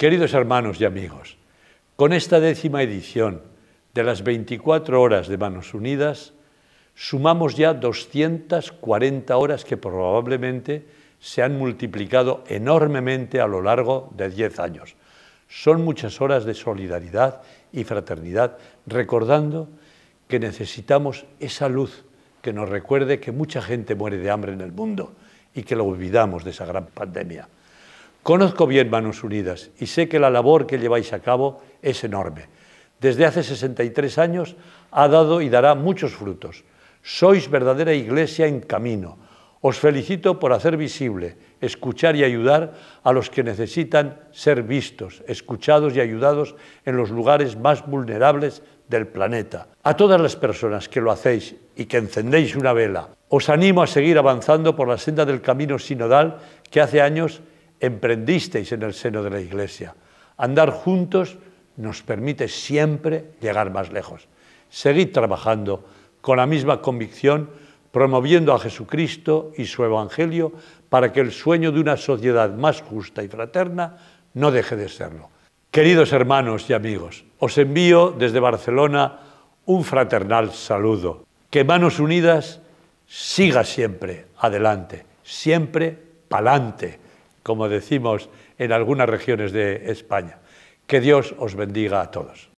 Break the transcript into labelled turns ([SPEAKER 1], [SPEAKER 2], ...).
[SPEAKER 1] Queridos hermanos y amigos, con esta décima edición de las 24 horas de Manos Unidas, sumamos ya 240 horas que probablemente se han multiplicado enormemente a lo largo de 10 años. Son muchas horas de solidaridad y fraternidad, recordando que necesitamos esa luz que nos recuerde que mucha gente muere de hambre en el mundo y que lo olvidamos de esa gran pandemia. Conozco bien Manos Unidas y sé que la labor que lleváis a cabo es enorme. Desde hace 63 años ha dado y dará muchos frutos. Sois verdadera iglesia en camino. Os felicito por hacer visible, escuchar y ayudar a los que necesitan ser vistos, escuchados y ayudados en los lugares más vulnerables del planeta. A todas las personas que lo hacéis y que encendéis una vela, os animo a seguir avanzando por la senda del camino sinodal que hace años emprendisteis en el seno de la Iglesia. Andar juntos nos permite siempre llegar más lejos. Seguid trabajando con la misma convicción, promoviendo a Jesucristo y su Evangelio para que el sueño de una sociedad más justa y fraterna no deje de serlo. Queridos hermanos y amigos, os envío desde Barcelona un fraternal saludo. Que manos unidas siga siempre adelante, siempre pa'lante como decimos en algunas regiones de España. Que Dios os bendiga a todos.